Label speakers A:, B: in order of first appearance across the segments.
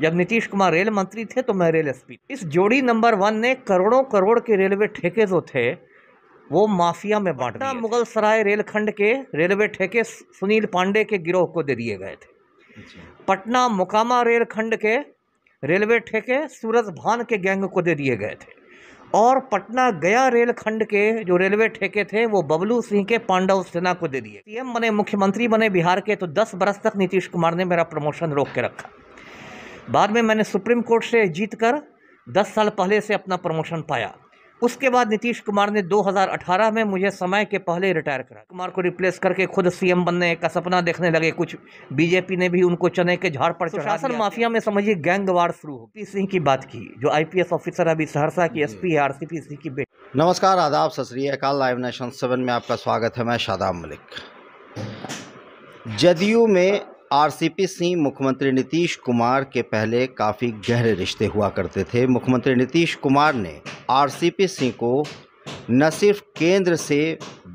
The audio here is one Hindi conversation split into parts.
A: जब नीतीश कुमार रेल मंत्री थे तो मैं रेल एसपी इस जोड़ी नंबर वन ने करोड़ों करोड़ के रेलवे ठेके जो थे वो माफिया में बांट दिए मुगल सराय रेलखंड के रेलवे ठेके सुनील पांडे के गिरोह को दे दिए गए थे पटना मुकामा रेलखंड के रेलवे ठेके सूरज भान के गैंग को दे दिए गए थे और पटना गया रेलखंड के जो रेलवे ठेके थे वो बबलू सिंह के पांडव सेना को दे दिए सीएम बने मुख्यमंत्री बने बिहार के तो 10 बरस तक नीतीश कुमार ने मेरा प्रमोशन रोक के रखा बाद में मैंने सुप्रीम कोर्ट से जीत कर दस साल पहले से अपना प्रमोशन पाया उसके बाद नीतीश कुमार ने 2018 में मुझे समय के पहले रिटायर करा कुमार को रिप्लेस करके खुद सीएम बनने का सपना देखने लगे कुछ बीजेपी ने भी उनको चने के झाड़ पर शासन माफिया में समझिए गैंगवार शुरू हो पी सिंह की बात की जो आईपीएस ऑफिसर अभी सहरसा की एसपी है आरसीपी सिंह की
B: बेटी नमस्कार आदाब सतरीकाल लाइव नेशन सेवन में आपका स्वागत है मैं शादाब मलिक जदयू में आरसीपी सिंह मुख्यमंत्री नीतीश कुमार के पहले काफ़ी गहरे रिश्ते हुआ करते थे मुख्यमंत्री नीतीश कुमार ने आरसीपी सिंह को न सिर्फ केंद्र से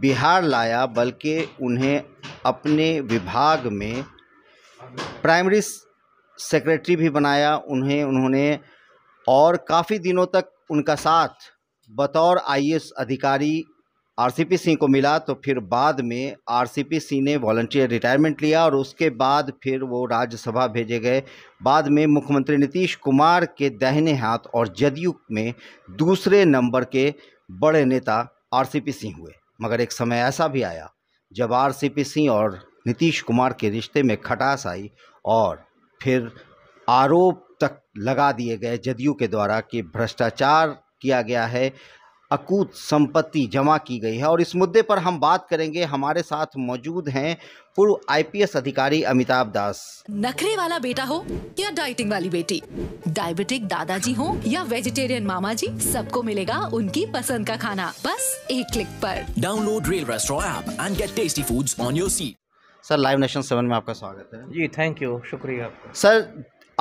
B: बिहार लाया बल्कि उन्हें अपने विभाग में प्राइमरी सेक्रेटरी भी बनाया उन्हें उन्होंने और काफ़ी दिनों तक उनका साथ बतौर आईएएस अधिकारी आरसीपी सिंह को मिला तो फिर बाद में आरसीपी सिंह ने वॉल्टियर रिटायरमेंट लिया और उसके बाद फिर वो राज्यसभा भेजे गए बाद में मुख्यमंत्री नीतीश कुमार के दहने हाथ और जदयू में दूसरे नंबर के बड़े नेता आरसीपी सिंह हुए मगर एक समय ऐसा भी आया जब आरसीपी सिंह और नीतीश कुमार के रिश्ते में खटास आई और फिर आरोप तक लगा दिए गए जदयू के द्वारा कि भ्रष्टाचार किया गया है अकूत संपत्ति जमा की गई है और इस मुद्दे पर हम बात करेंगे हमारे साथ मौजूद हैं पूर्व आईपीएस अधिकारी अमिताभ दास नखरे वाला बेटा हो या डाइटिंग वाली बेटी डायबिटिक दादाजी हो या वेजिटेरियन मामा जी सबको मिलेगा उनकी पसंद का खाना बस एक क्लिक पर download rail restaurant and get tasty foods on your seat sir live nation seven में आपका स्वागत है
A: जी थैंक यू शुक्रिया
B: सर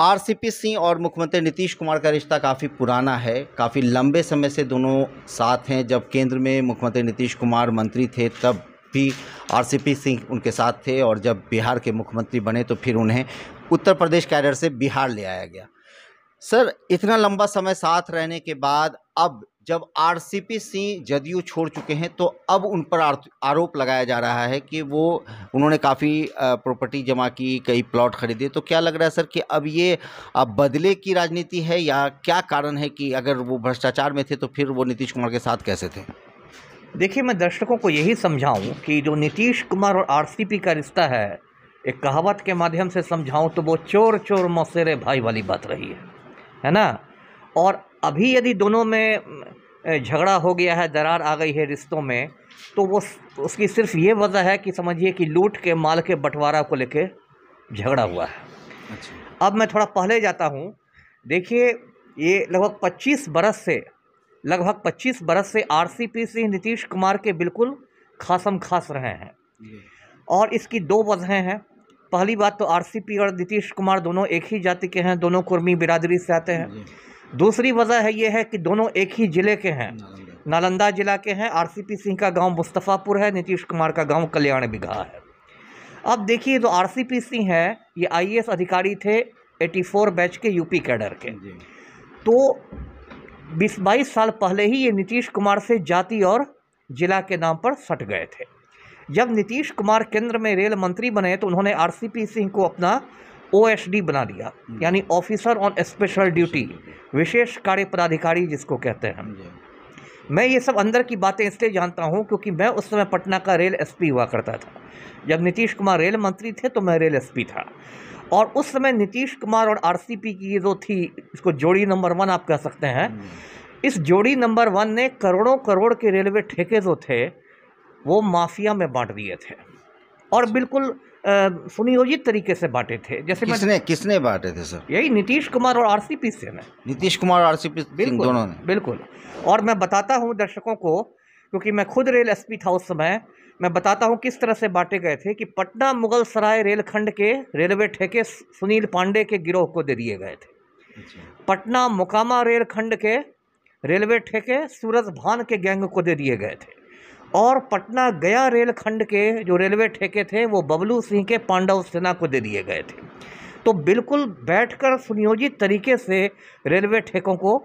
B: आरसीपी सिंह और मुख्यमंत्री नीतीश कुमार का रिश्ता काफ़ी पुराना है काफ़ी लंबे समय से दोनों साथ हैं जब केंद्र में मुख्यमंत्री नीतीश कुमार मंत्री थे तब भी आरसीपी सिंह उनके साथ थे और जब बिहार के मुख्यमंत्री बने तो फिर उन्हें उत्तर प्रदेश कैडर से बिहार ले आया गया सर इतना लंबा समय साथ रहने के बाद अब जब आरसीपी सिंह जदयू छोड़ चुके हैं तो अब उन पर आरोप लगाया जा रहा है कि वो उन्होंने काफ़ी प्रॉपर्टी जमा की कई प्लॉट खरीदे तो क्या लग रहा है सर कि अब ये अब बदले की राजनीति है या क्या कारण है कि अगर वो भ्रष्टाचार में थे तो फिर वो नीतीश कुमार
A: के साथ कैसे थे देखिए मैं दर्शकों को यही समझाऊँ कि जो नीतीश कुमार और आर का रिश्ता है एक कहावत के माध्यम से समझाऊँ तो वो चोर चोर मौसेरे भाई वाली बात रही है है ना और अभी यदि दोनों में झगड़ा हो गया है दरार आ गई है रिश्तों में तो वो उसकी सिर्फ ये वजह है कि समझिए कि लूट के माल के बंटवारा को लेके झगड़ा हुआ है अच्छा। अब मैं थोड़ा पहले जाता हूँ देखिए ये लगभग 25 बरस से लगभग 25 बरस से आरसीपी से नीतीश कुमार के बिल्कुल खासम खास रहे हैं और इसकी दो वजहें हैं पहली बात तो आरसीपी और नीतीश कुमार दोनों एक ही जाति के हैं दोनों कुर्मी बिरादरी से आते हैं दूसरी वजह है ये है कि दोनों एक ही ज़िले के हैं नालंदा ज़िला के हैं आरसीपी सिंह का गांव मुस्तफ़ापुर है नीतीश कुमार का गांव कल्याण बिघा है अब देखिए जो आरसीपी सिंह है ये आईएएस अधिकारी थे 84 बैच के यूपी कैडर के तो 20 बाईस साल पहले ही ये नीतीश कुमार से जाति और जिला के नाम पर सट गए थे जब नीतीश कुमार केंद्र में रेल मंत्री बने तो उन्होंने पी सिंह को अपना ओ बना दिया हम्म। यानी ऑफिसर ऑन स्पेशल ड्यूटी विशेष कार्य पदाधिकारी जिसको कहते हैं मैं ये सब अंदर की बातें इसलिए जानता हूँ क्योंकि मैं उस समय पटना का रेल एसपी हुआ करता था जब नीतीश कुमार रेल मंत्री थे तो मैं रेल एसपी था और उस समय नीतीश कुमार और आरसीपी की ये जो थी इसको जोड़ी नंबर वन आप कह सकते हैं हम्म। इस जोड़ी नंबर वन ने करोड़ों करोड़ के रेलवे ठेके जो थे वो माफिया में बांट दिए थे और बिल्कुल सुनियोजित तरीके से बांटे थे जैसे किसने मैं,
B: किसने बांटे
A: थे सर यही नीतीश कुमार और आर सी पी ने Nitish Kumar R C P दोनों ने बिल्कुल और मैं बताता हूँ दर्शकों को क्योंकि मैं खुद रेल एसपी था उस समय मैं बताता हूँ किस तरह से बांटे गए थे कि पटना मुगल सराय रेलखंड के रेलवे ठेके सुनील पांडे के गिरोह को दे दिए गए थे अच्छा। पटना मोकामा रेलखंड के रेलवे ठेके सूरज भान के गैंग को दे दिए गए थे और पटना गया रेलखंड के जो रेलवे ठेके थे वो बबलू सिंह के पांडव सेना को दे दिए गए थे तो बिल्कुल बैठकर सुनियोजित तरीके से रेलवे ठेकों को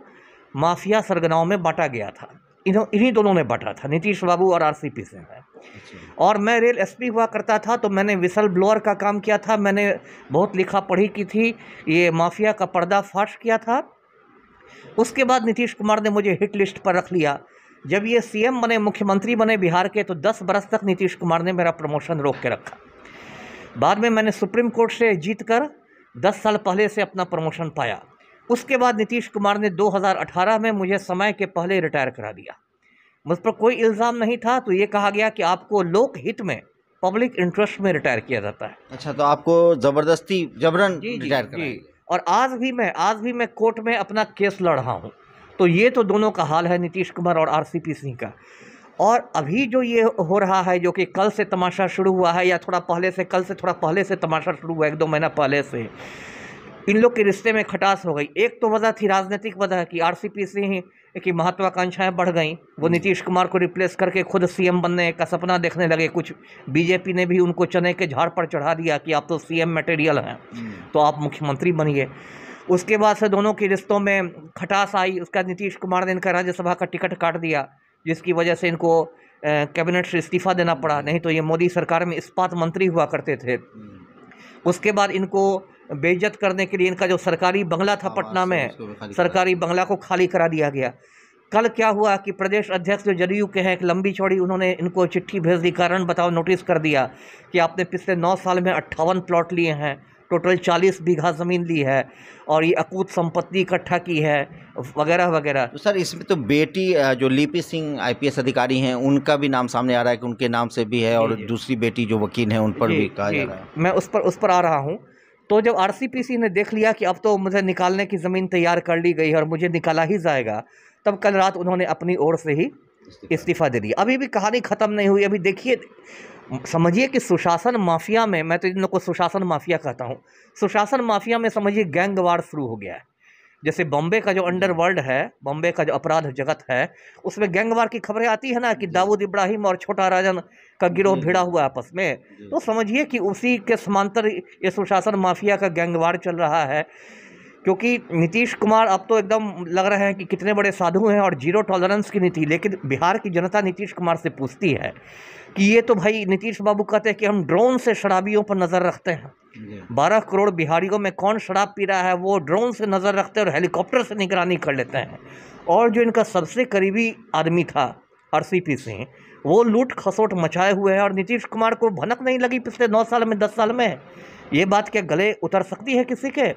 A: माफिया सरगनाओं में बांटा गया था इन्हों इन्हीं दोनों ने बांटा था नीतीश बाबू और आरसीपी से अच्छा। और मैं रेल एसपी हुआ करता था तो मैंने विसल ब्लोअर का काम किया था मैंने बहुत लिखा पढ़ी की थी ये माफिया का पर्दाफाश किया था उसके बाद नीतीश कुमार ने मुझे हिट लिस्ट पर रख लिया जब ये सीएम बने मुख्यमंत्री बने बिहार के तो 10 बरस तक नीतीश कुमार ने मेरा प्रमोशन रोक के रखा बाद में मैंने सुप्रीम कोर्ट से जीत कर दस साल पहले से अपना प्रमोशन पाया उसके बाद नीतीश कुमार ने 2018 में मुझे समय के पहले रिटायर करा दिया मुझ पर कोई इल्ज़ाम नहीं था तो ये कहा गया कि आपको लोक हित में पब्लिक इंटरेस्ट में रिटायर किया जाता है अच्छा तो आपको ज़बरदस्ती जबरन रिटायर जी, जी और आज भी मैं आज भी मैं कोर्ट में अपना केस लड़ रहा हूँ तो ये तो दोनों का हाल है नीतीश कुमार और आरसीपी सिंह का और अभी जो ये हो रहा है जो कि कल से तमाशा शुरू हुआ है या थोड़ा पहले से कल से थोड़ा पहले से तमाशा शुरू हुआ एक दो महीना पहले से इन लोग के रिश्ते में खटास हो गई एक तो वजह थी राजनीतिक वजह कि आर सी पी सिंह की महत्वाकांक्षाएं बढ़ गईं वो नीतीश कुमार को रिप्लेस करके खुद सीएम बनने का सपना देखने लगे कुछ बीजेपी ने भी उनको चने के झाड़ पर चढ़ा दिया कि आप तो सीएम मटेरियल हैं तो आप मुख्यमंत्री बनिए उसके बाद से दोनों के रिश्तों में खटास आई उसके बाद नीतीश कुमार ने इनका राज्यसभा का टिकट काट दिया जिसकी वजह से इनको कैबिनेट से इस्तीफ़ा देना पड़ा नहीं तो ये मोदी सरकार में इस्पात मंत्री हुआ करते थे उसके बाद इनको बेइज्जत करने के लिए इनका जो सरकारी बंगला था पटना में सरकारी बंगला को खाली करा दिया गया कल क्या हुआ कि प्रदेश अध्यक्ष जो जदयू के हैं एक लंबी चौड़ी उन्होंने इनको चिट्ठी भेज दी कारण बताओ नोटिस कर दिया कि आपने पिछले नौ साल में अट्ठावन प्लॉट लिए हैं टोटल चालीस बीघा ज़मीन ली है और ये अकूत संपत्ति इकट्ठा की है वगैरह वगैरह तो सर इसमें तो बेटी जो लिपि
B: सिंह आईपीएस अधिकारी हैं उनका भी नाम सामने आ रहा है कि उनके नाम से भी है और दूसरी बेटी जो वकील हैं उन पर भी कहा जा रहा है
A: मैं उस पर उस पर आ रहा हूँ तो जब आर ने देख लिया कि अब तो मुझे निकालने की ज़मीन तैयार कर ली गई है और मुझे निकाला ही जाएगा तब कल रात उन्होंने अपनी ओर से ही इस्तीफ़ा दे दिया अभी भी कहानी ख़त्म नहीं हुई अभी देखिए समझिए कि सुशासन माफिया में मैं तो इन लोग को सुशासन माफिया कहता हूँ सुशासन माफिया में समझिए गैंग वार शुरू हो गया है जैसे बॉम्बे का जो अंडरवर्ल्ड है बॉम्बे का जो अपराध जगत है उसमें गैंगवार की खबरें आती है ना कि दाऊद इब्राहिम और छोटा राजन का गिरोह भिड़ा हुआ आपस में तो समझिए कि उसी के समांतर ये सुशासन माफिया का गैंगवार चल रहा है क्योंकि नीतीश कुमार अब तो एकदम लग रहे हैं कि कितने बड़े साधु हैं और जीरो टॉलरेंस की नीति लेकिन बिहार की जनता नीतीश कुमार से पूछती है कि ये तो भाई नीतीश बाबू कहते हैं कि हम ड्रोन से शराबियों पर नज़र रखते हैं बारह करोड़ बिहारियों में कौन शराब पी रहा है वो ड्रोन से नज़र रखते हैं और हेलीकॉप्टर से निगरानी कर लेते हैं और जो इनका सबसे करीबी आदमी था आर सिंह वो लूट खसोट मचाए हुए हैं और नीतीश कुमार को भनक नहीं लगी पिछले नौ साल में दस साल में ये बात क्या गले उतर सकती है किसी के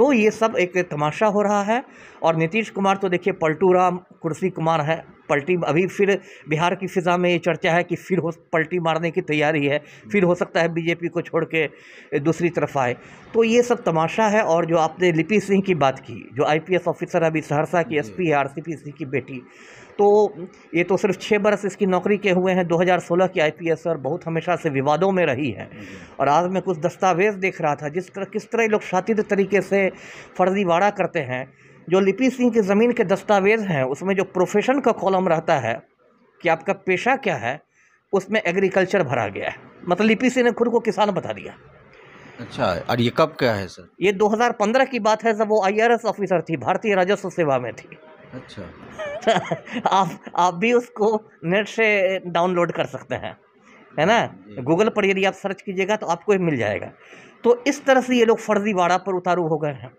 A: तो ये सब एक तमाशा हो रहा है और नीतीश कुमार तो देखिए पलटू राम कुर्सी कुमार है पलटी अभी फिर बिहार की फिज़ा में ये चर्चा है कि फिर हो पलटी मारने की तैयारी है फिर हो सकता है बीजेपी को छोड़ के दूसरी तरफ आए तो ये सब तमाशा है और जो आपने लिपि सिंह की बात की जो आईपीएस ऑफिसर अभी सहरसा की एसपी है आरसीपी सिंह की बेटी तो ये तो सिर्फ छः बरस इसकी नौकरी के हुए हैं 2016 की आईपीएस सर बहुत हमेशा से विवादों में रही है और आज मैं कुछ दस्तावेज़ देख रहा था जिस तरह किस तरह लोग शातिर तरीके से फर्जीवाड़ा करते हैं जो लिपि सिंह की ज़मीन के दस्तावेज़ हैं उसमें जो प्रोफेशन का कॉलम रहता है कि आपका पेशा क्या है उसमें एग्रीकल्चर भरा गया है मतलब लिपि सिंह ने खुद को किसान बता दिया
B: अच्छा और ये कब क्या है सर
A: ये 2015 की बात है जब वो आईआरएस ऑफिसर थी भारतीय राजस्व सेवा में थी अच्छा आप आप भी उसको नेट से डाउनलोड कर सकते हैं है ना गूगल पर यदि आप सर्च कीजिएगा तो आपको मिल जाएगा तो इस तरह से ये लोग फर्जीवाड़ा पर उतारू हो गए हैं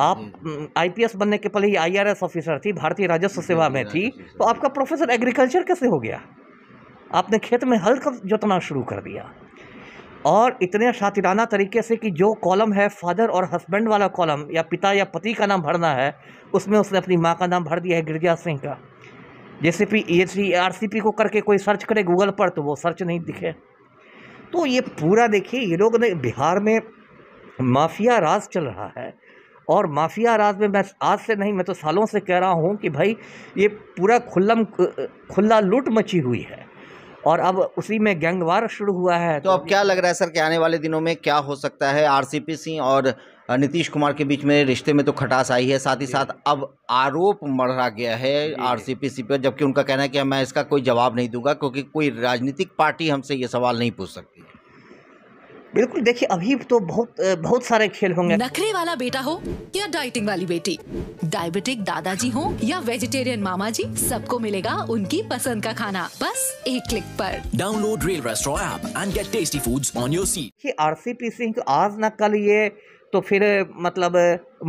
A: आप आईपीएस बनने के पहले ही आईआरएस ऑफिसर थी भारतीय राजस्व सेवा में थी तो आपका प्रोफेसर एग्रीकल्चर कैसे हो गया आपने खेत में हल जोतना शुरू कर दिया और इतने शातिराना तरीके से कि जो कॉलम है फादर और हस्बैंड वाला कॉलम या पिता या पति का नाम भरना है उसमें उसने अपनी माँ का नाम भर दिया है गिरजा सिंह का जैसे पी ये आर सी पी को करके कोई सर्च करे गूगल पर तो वो सर्च नहीं दिखे तो ये पूरा देखिए ये लोग ने बिहार में माफिया राज चल रहा है और माफिया राज में मैं आज से नहीं मैं तो सालों से कह रहा हूँ कि भाई ये पूरा खुल्लम खुला लूट मची हुई है और अब उसी में गैंगवार
B: शुरू हुआ है तो, तो अब क्या लग रहा है सर कि आने वाले दिनों में क्या हो सकता है आरसीपी सिंह और नीतीश कुमार के बीच में रिश्ते में तो खटास आई है साथ ही साथ अब आरोप मरा गया है आरसीपी सी पर जबकि उनका कहना है कि मैं इसका कोई जवाब नहीं दूंगा क्योंकि कोई राजनीतिक पार्टी हमसे ये सवाल नहीं पूछ सकती
A: बिल्कुल देखिए अभी तो बहुत बहुत सारे खेल होंगे
B: नखरे वाला बेटा हो या डाइटिंग वाली बेटी डायबिटिक दादाजी हो या वेजिटेरियन मामा जी सबको मिलेगा उनकी पसंद का खाना बस एक क्लिक पर
A: download rail restaurant and get tasty foods on your seat R C P Singh आज न कल ये तो फिर मतलब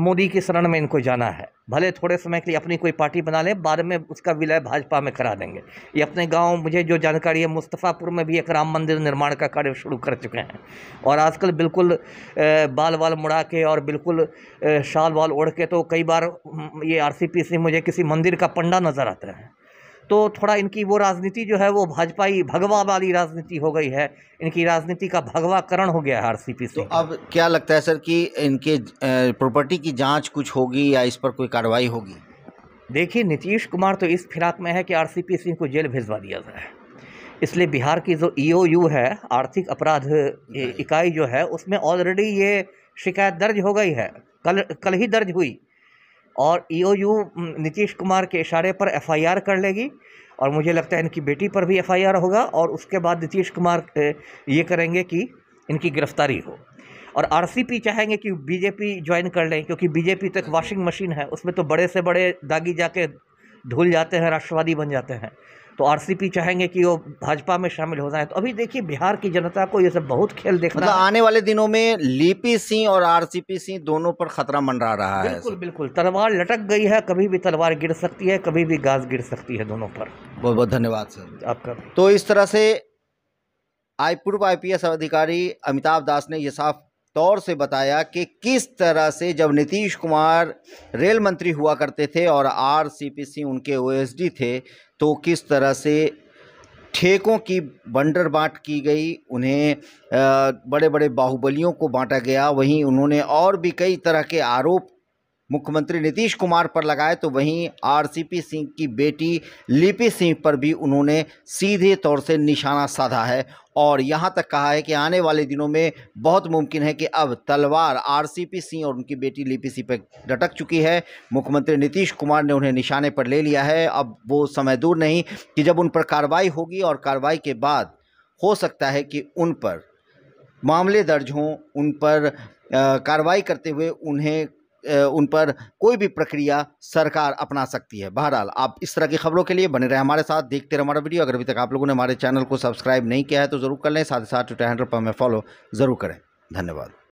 A: मोदी की शरण में इनको जाना है भले थोड़े समय के लिए अपनी कोई पार्टी बना लें बाद में उसका विलय भाजपा में करा देंगे ये अपने गांव मुझे जो जानकारी है मुस्तफ़ापुर में भी एक राम मंदिर निर्माण का कार्य शुरू कर चुके हैं और आजकल बिल्कुल बाल वाल मुड़ा के और बिल्कुल शाल वाल ओढ़ के तो कई बार ये आर सी मुझे किसी मंदिर का पंडा नज़र आता है तो थोड़ा इनकी वो राजनीति जो है वो भाजपाई भगवा वाली राजनीति हो गई है इनकी राजनीति का भगवाकरण हो गया है आर सी तो अब क्या लगता है सर कि इनके
B: प्रॉपर्टी की जांच कुछ होगी या इस पर कोई कार्रवाई होगी देखिए नीतीश
A: कुमार तो इस फिराक में है कि आर सी सिंह को जेल भेजवा दिया जाए इसलिए बिहार की जो ई e है आर्थिक अपराध इकाई जो है उसमें ऑलरेडी ये शिकायत दर्ज हो गई है कल कल ही दर्ज हुई और ईओयू e नीतीश कुमार के इशारे पर एफआईआर कर लेगी और मुझे लगता है इनकी बेटी पर भी एफआईआर होगा और उसके बाद नीतीश कुमार ये करेंगे कि इनकी गिरफ्तारी हो और आरसीपी चाहेंगे कि बीजेपी ज्वाइन कर लें क्योंकि बीजेपी तो एक वॉशिंग मशीन है उसमें तो बड़े से बड़े दागी जाके ढुल जाते हैं राष्ट्रवादी बन जाते हैं तो आरसीपी चाहेंगे कि वो भाजपा में शामिल हो जाए तो अभी देखिए बिहार की जनता को ये सब बहुत खेल देखना मतलब आने वाले दिनों में लीपी सिंह और आरसीपी सिंह
B: दोनों पर खतरा मंडरा रहा बिल्कुल, है बिल्कुल
A: बिल्कुल तलवार लटक गई है कभी भी तलवार गिर सकती है कभी भी गाज गिर सकती है दोनों पर बहुत बहुत धन्यवाद सर आपका तो इस तरह से
B: आई पूर्व आई अधिकारी अमिताभ दास ने ये साफ तौर से बताया कि किस तरह से जब नीतीश कुमार रेल मंत्री हुआ करते थे और आर सी पी सी उनके ओ एस डी थे तो किस तरह से ठेकों की बंडर बांट की गई उन्हें बड़े बड़े बाहुबलियों को बांटा गया वहीं उन्होंने और भी कई तरह के आरोप मुख्यमंत्री नीतीश कुमार पर लगाए तो वहीं आरसीपी सिंह की बेटी लिपि सिंह पर भी उन्होंने सीधे तौर से निशाना साधा है और यहां तक कहा है कि आने वाले दिनों में बहुत मुमकिन है कि अब तलवार आरसीपी सिंह और उनकी बेटी लिपि सिंह पर डटक चुकी है मुख्यमंत्री नीतीश कुमार ने उन्हें निशाने पर ले लिया है अब वो समय दूर नहीं कि जब उन पर कार्रवाई होगी और कार्रवाई के बाद हो सकता है कि उन पर मामले दर्ज हों उन पर कार्रवाई करते हुए उन्हें उन पर कोई भी प्रक्रिया सरकार अपना सकती है बहरहाल आप इस तरह की खबरों के लिए बने रहे हमारे साथ देखते रहे हमारा वीडियो अगर अभी तक आप लोगों ने हमारे चैनल को सब्सक्राइब नहीं किया है तो ज़रूर कर लें साथ ही साथ ट्विटर हैंडल पर हमें फॉलो ज़रूर करें धन्यवाद